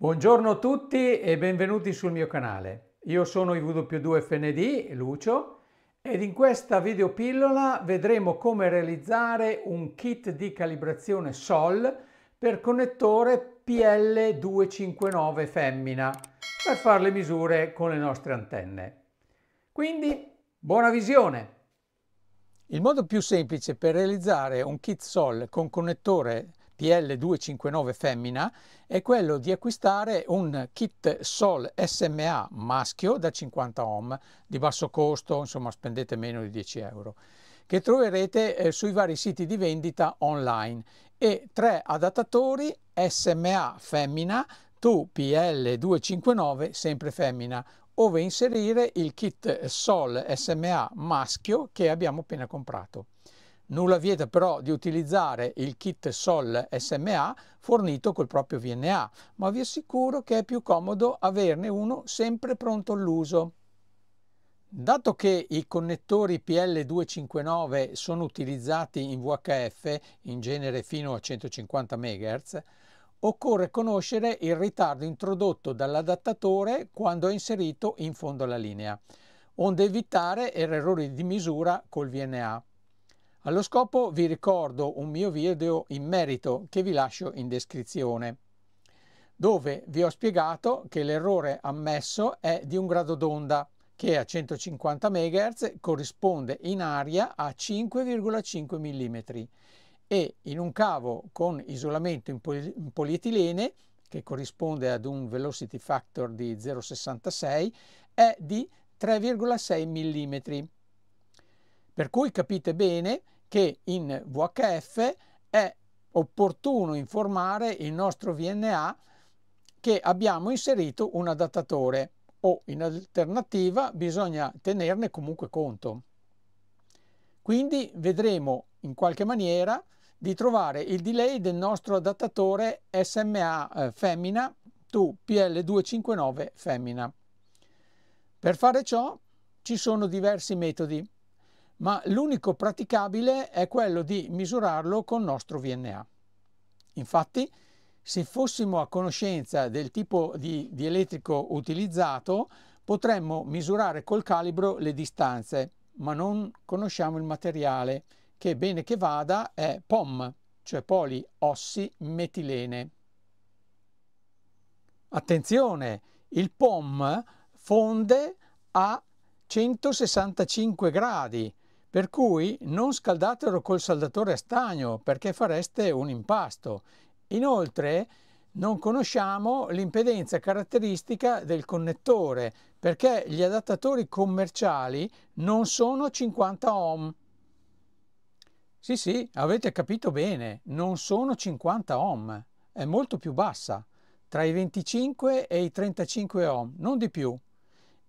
Buongiorno a tutti e benvenuti sul mio canale. Io sono w 2 fnd Lucio, ed in questa videopillola vedremo come realizzare un kit di calibrazione SOL per connettore PL259 femmina per fare le misure con le nostre antenne. Quindi, buona visione! Il modo più semplice per realizzare un kit SOL con connettore PL259 femmina è quello di acquistare un kit Sol SMA maschio da 50 ohm di basso costo, insomma spendete meno di 10 euro, che troverete eh, sui vari siti di vendita online e tre adattatori SMA femmina tu PL259 sempre femmina dove inserire il kit Sol SMA maschio che abbiamo appena comprato. Nulla vieta però di utilizzare il kit SOL SMA fornito col proprio VNA, ma vi assicuro che è più comodo averne uno sempre pronto all'uso. Dato che i connettori PL259 sono utilizzati in VHF, in genere fino a 150 MHz, occorre conoscere il ritardo introdotto dall'adattatore quando è inserito in fondo alla linea, onde evitare errori di misura col VNA. Allo scopo vi ricordo un mio video in merito che vi lascio in descrizione, dove vi ho spiegato che l'errore ammesso è di un grado d'onda che a 150 MHz corrisponde in aria a 5,5 mm e in un cavo con isolamento in, polietilene che corrisponde ad un velocity factor di 0,66 è di 3,6 mm. Per cui capite bene che in VHF è opportuno informare il nostro VNA che abbiamo inserito un adattatore o in alternativa bisogna tenerne comunque conto. Quindi vedremo in qualche maniera di trovare il delay del nostro adattatore SMA eh, femmina to PL259 femmina. Per fare ciò ci sono diversi metodi ma l'unico praticabile è quello di misurarlo con il nostro VNA. Infatti, se fossimo a conoscenza del tipo di, dielettrico utilizzato, potremmo misurare col calibro le distanze, ma non conosciamo il materiale, che bene che vada è POM, cioè poliossimetilene. Attenzione, il POM fonde a 165 gradi, per cui non scaldatelo col saldatore a stagno perché fareste un impasto. Inoltre non conosciamo l'impedenza caratteristica del connettore perché gli adattatori commerciali non sono 50 ohm. Sì, sì, avete capito bene, non sono 50 ohm, è molto più bassa, tra i 25 e i 35 ohm, non di più.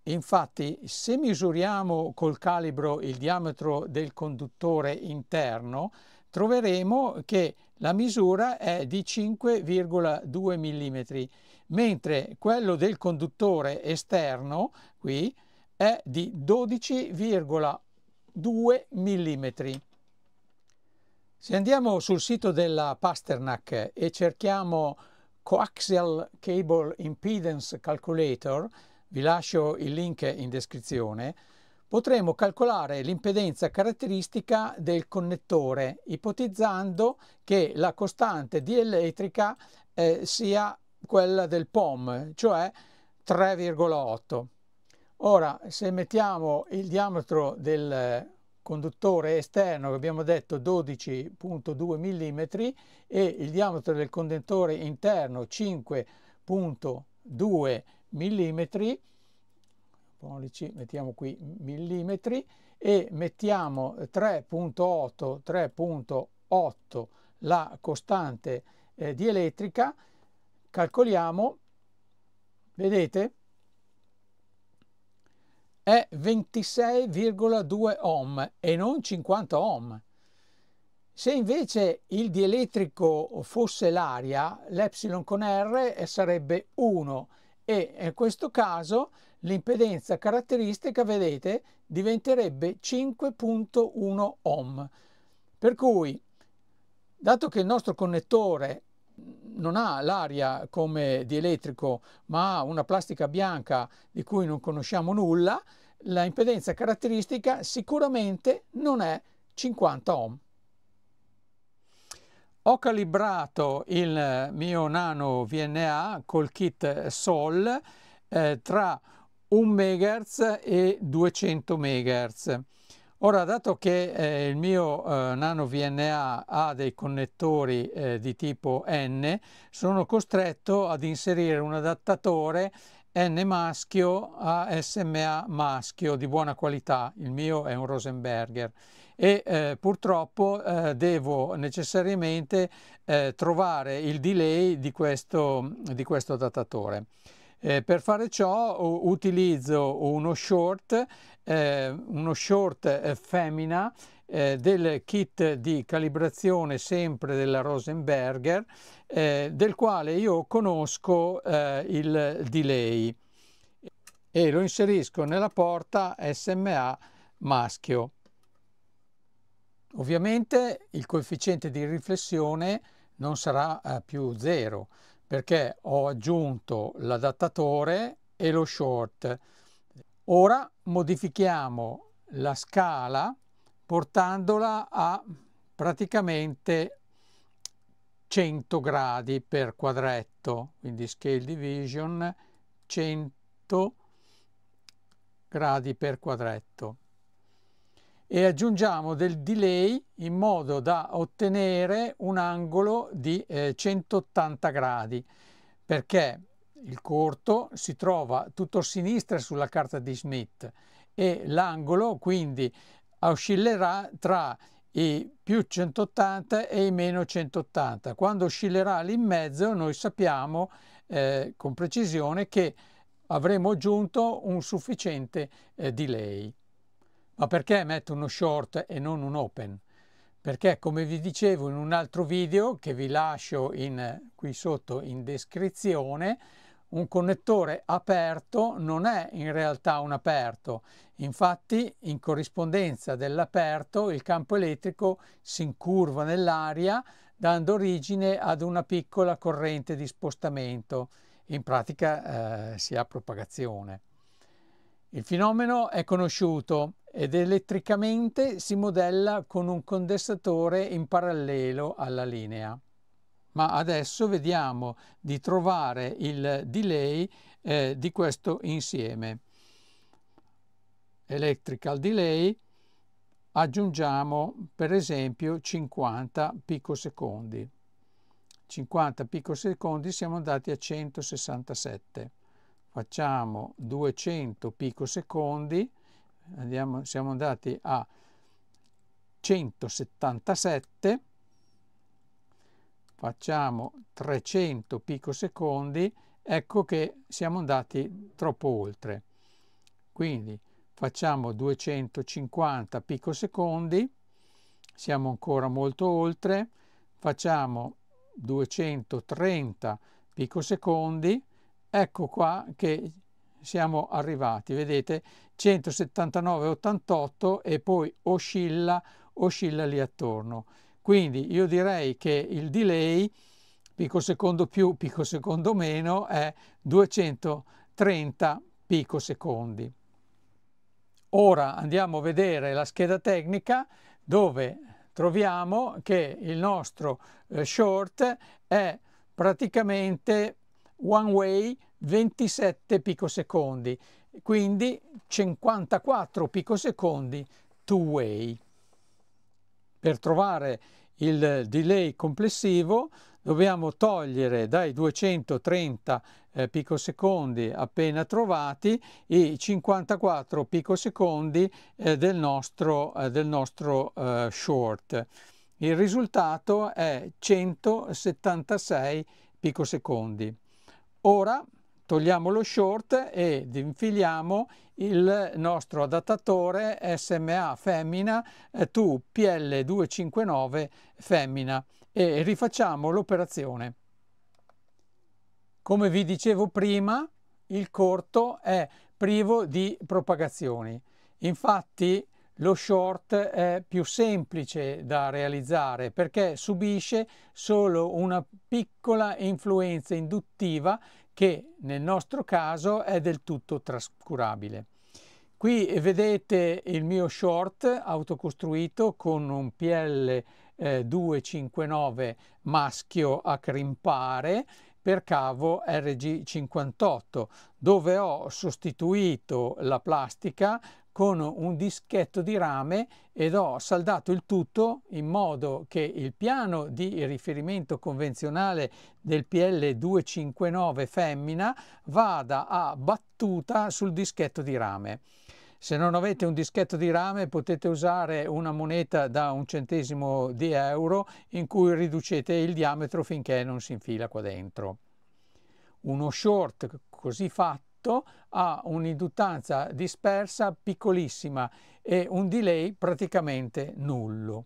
Infatti se misuriamo col calibro il diametro del conduttore interno troveremo che la misura è di 5,2 mm, mentre quello del conduttore esterno qui è di 12,2 mm. Se andiamo sul sito della Pasternak e cerchiamo Coaxial Cable Impedance Calculator, vi lascio il link in descrizione, potremo calcolare l'impedenza caratteristica del connettore ipotizzando che la costante dielettrica eh, sia quella del POM, cioè 3,8. Ora, se mettiamo il diametro del conduttore esterno, che abbiamo detto 12.2 mm, e il diametro del conduttore interno 5.2 mm, millimetri, pollici, mettiamo qui millimetri e mettiamo 3.8, 3.8 la costante eh, di calcoliamo, vedete, è 26,2 ohm e non 50 ohm. Se invece il dielettrico fosse l'aria, l'epsilon con R eh, sarebbe 1 e in questo caso l'impedenza caratteristica, vedete, diventerebbe 5.1 ohm. Per cui, dato che il nostro connettore non ha l'aria come di elettrico, ma ha una plastica bianca di cui non conosciamo nulla, la impedenza caratteristica sicuramente non è 50 ohm. Ho calibrato il eh, mio nano VNA col kit eh, SOL eh, tra 1 MHz e 200 MHz. Ora, dato che eh, il mio eh, nano VNA ha dei connettori eh, di tipo N, sono costretto ad inserire un adattatore N maschio a SMA maschio di buona qualità. Il mio è un Rosenberger e eh, purtroppo eh, devo necessariamente eh, trovare il delay di questo, di questo datatore. Eh, per fare ciò utilizzo uno short, eh, uno short eh, Femina del kit di calibrazione sempre della Rosenberger del quale io conosco il delay e lo inserisco nella porta SMA maschio. Ovviamente il coefficiente di riflessione non sarà eh, più 0 perché ho aggiunto l'adattatore e lo short. Ora modifichiamo la scala portandola a praticamente 100 gradi per quadretto, quindi scale division 100 gradi per quadretto e aggiungiamo del delay in modo da ottenere un angolo di eh, 180 gradi perché il corto si trova tutto a sinistra sulla carta di Smith e l'angolo quindi oscillerà tra i più 180 e i meno 180. Quando oscillerà lì in mezzo noi sappiamo eh, con precisione che avremo aggiunto un sufficiente eh, delay. Ma perché metto uno short e non un open? Perché come vi dicevo in un altro video che vi lascio in, qui sotto in descrizione, un connettore aperto non è in realtà un aperto, infatti in corrispondenza dell'aperto il campo elettrico si incurva nell'aria dando origine ad una piccola corrente di spostamento, in pratica eh, si ha propagazione. Il fenomeno è conosciuto ed elettricamente si modella con un condensatore in parallelo alla linea. Ma adesso vediamo di trovare il delay eh, di questo insieme. Electrical delay aggiungiamo per esempio 50 picosecondi. 50 picosecondi siamo andati a 167. Facciamo 200 picosecondi andiamo, siamo andati a 177 facciamo 300 picosecondi ecco che siamo andati troppo oltre quindi facciamo 250 picosecondi siamo ancora molto oltre facciamo 230 picosecondi ecco qua che siamo arrivati, vedete 179,88 e poi oscilla, oscilla lì attorno. Quindi io direi che il delay picosecondo più, picosecondo meno è 230 picosecondi. Ora andiamo a vedere la scheda tecnica dove troviamo che il nostro eh, short è praticamente one way 27 picosecondi, quindi 54 picosecondi two-way. Per trovare il delay complessivo dobbiamo togliere dai 230 eh, picosecondi appena trovati i 54 picosecondi eh, del nostro, eh, del nostro eh, short. Il risultato è 176 picosecondi. Ora togliamo lo short ed infiliamo il nostro adattatore SMA femmina eh, to PL259 femmina e rifacciamo l'operazione. Come vi dicevo prima, il corto è privo di propagazioni. Infatti lo short è più semplice da realizzare perché subisce solo una piccola influenza induttiva che nel nostro caso è del tutto trascurabile. Qui vedete il mio short autocostruito con un PL259 eh, maschio a crimpare per cavo RG58 dove ho sostituito la plastica con un dischetto di rame ed ho saldato il tutto in modo che il piano di riferimento convenzionale del PL259 femmina vada a battuta sul dischetto di rame. Se non avete un dischetto di rame potete usare una moneta da un centesimo di euro in cui riducete il diametro finché non si infila qua dentro. Uno short così fatto tutto ha un'induttanza dispersa piccolissima e un delay praticamente nullo.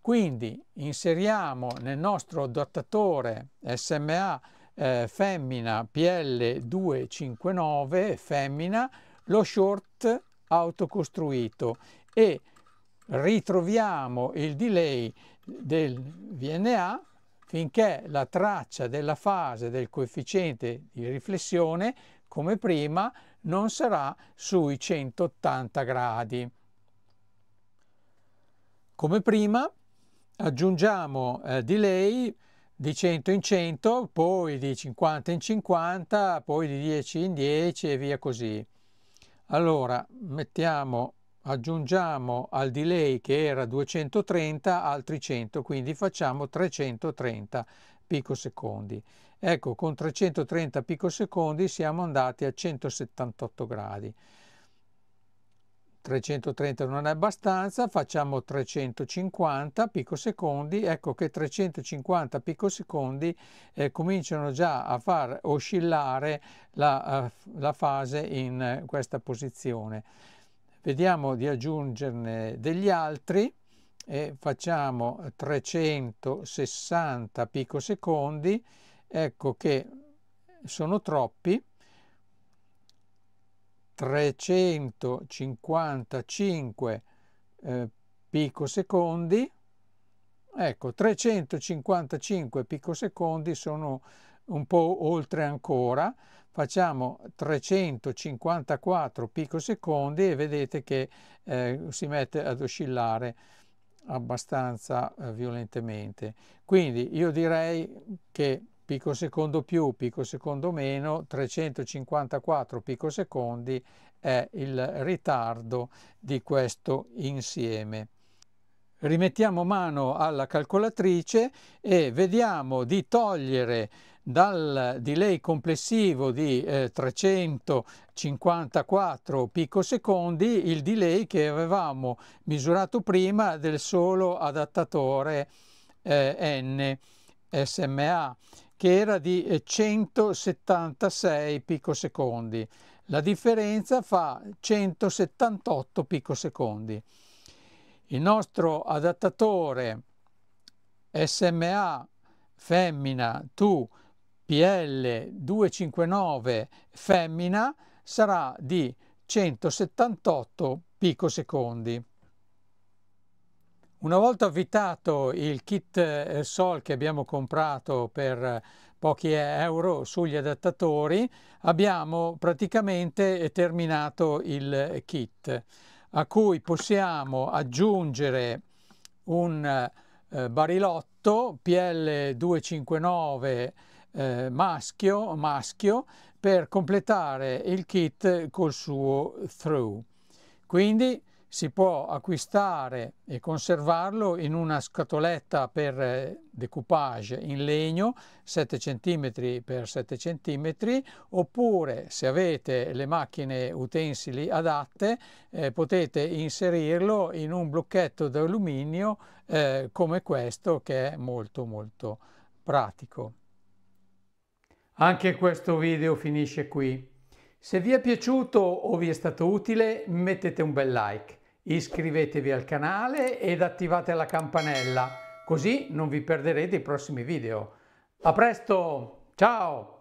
Quindi inseriamo nel nostro adattatore SMA eh, femmina PL259 femmina lo short autocostruito e ritroviamo il delay del VNA finché la traccia della fase del coefficiente di riflessione come prima non sarà sui 180 gradi. Come prima aggiungiamo eh, delay di 100 in 100, poi di 50 in 50, poi di 10 in 10 e via così. Allora mettiamo, aggiungiamo al delay che era 230 altri 100, quindi facciamo 330 picosecondi Ecco, con 330 picosecondi siamo andati a 178 gradi. 330 non è abbastanza, facciamo 350 picosecondi, ecco che 350 picosecondi eh, cominciano già a far oscillare la, eh, la fase in eh, questa posizione. Vediamo di aggiungerne degli altri e facciamo 360 picosecondi ecco che sono troppi 355 eh, picosecondi ecco 355 picosecondi sono un po' oltre ancora facciamo 354 picosecondi e vedete che eh, si mette ad oscillare abbastanza eh, violentemente quindi io direi che picosecondo più, picosecondo meno, 354 picosecondi è il ritardo di questo insieme. Rimettiamo mano alla calcolatrice e vediamo di togliere dal delay complessivo di eh, 354 picosecondi il delay che avevamo misurato prima del solo adattatore eh, N che era di 176 eh, picosecondi. La differenza fa 178 picosecondi. Il nostro adattatore SMA femmina tu PL259 femmina sarà di 178 picosecondi. Una volta avvitato il kit eh, Sol che abbiamo comprato per eh, pochi euro sugli adattatori, abbiamo praticamente eh, terminato il kit a cui possiamo aggiungere un barilotto PL259 maschio, maschio per completare il kit col suo through. Quindi si può acquistare e conservarlo in una scatoletta per eh, decoupage in legno 7 cm x 7 cm oppure se avete le macchine utensili adatte eh, potete inserirlo in un blocchetto d'alluminio eh, come questo che è molto molto pratico. Anche questo video finisce qui. Se vi è piaciuto o vi è stato utile mettete un bel like. Iscrivetevi al canale ed attivate la campanella, così non vi perderete i prossimi video. A presto, ciao!